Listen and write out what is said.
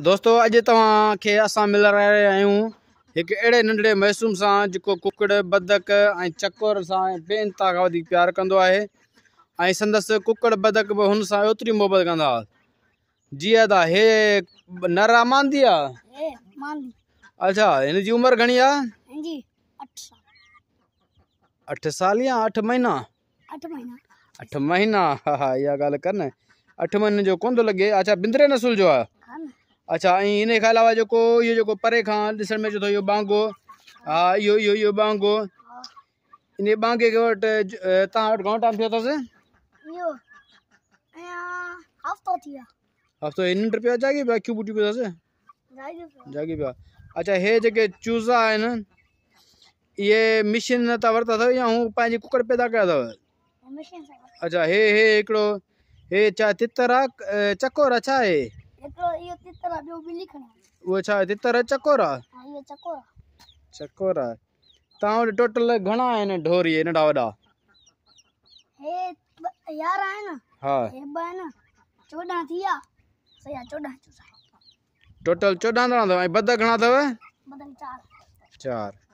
दोस्तों अज तव्हांखे असां मिलण रहिया आहियूं हिकु नंढड़े मैसूम से जो कुकड़ बदक ऐं चकोर से ॿियनि तां खां वधीक प्यारु कुकड़ बदक भी हुन सां ओतिरी मोहबत कंदा हुआ हे नर आहे मांदी अच्छा इन उम्र घनी घणी अठ साल या अठ महीना अठ महीना हाँ हाँ इहा गाल कर अठ महीने को लगे अच्छा बिंद्रे नसुल जो है अच्छा इन खां अलावा जेको इहो जेको परे खां ॾिसण में जो तो यो बांगो हा यो यो यो बांगो इन बांगे के वट ता वट गांव टाइम थियो यो हफ्ता थिया अथसि हफ़्तो हे जागी बा जाॻी पियो पे ॿुटियूं जागी पे जागी पे अच्छा हे जेके चूज़ा है आहिनि इहे मशीन था वरता अथव या हू पाजी कुकर पैदा कया अथव अच्छा हे हे एकड़ो हे चा तितरा चकोर अच्छा है ये तितरा जो बिली खणो वो छा अच्छा तितर चकोरा हां ये चकोरा चकोरा ताओ वटि टोटल घणा ने ढोरी है नंढा वॾा हे यार ना हां हे बा आहिनि चोॾहं थी विया सया चोॾहं टोटल 14 ॼणा अथव ऐं बद घणा अथव बद चार चारि